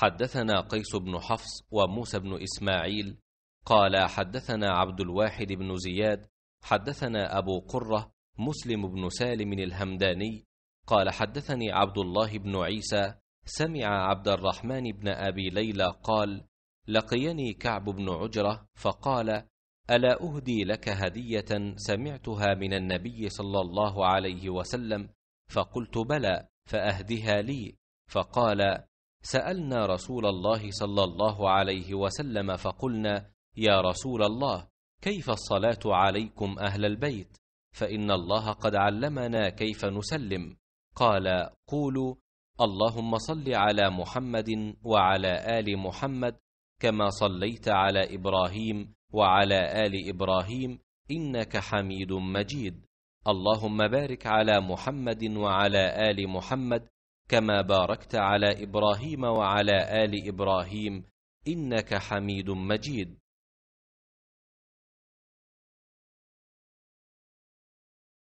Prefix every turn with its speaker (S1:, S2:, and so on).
S1: حدثنا قيس بن حفص
S2: وموسى بن إسماعيل قال حدثنا عبد الواحد بن زياد حدثنا أبو قرة مسلم بن سالم الهمداني قال حدثني عبد الله بن عيسى سمع عبد الرحمن بن أبي ليلى قال لقيني كعب بن عجرة فقال ألا أهدي لك هدية سمعتها من النبي صلى الله عليه وسلم فقلت بلى فأهدها لي فقال سالنا رسول الله صلى الله عليه وسلم فقلنا يا رسول الله كيف الصلاه عليكم اهل البيت فان الله قد علمنا كيف نسلم قال قولوا اللهم صل على محمد وعلى ال محمد كما صليت على ابراهيم وعلى ال ابراهيم انك حميد مجيد اللهم بارك على محمد وعلى ال محمد كما باركت على ابراهيم وعلى ال ابراهيم
S1: انك حميد مجيد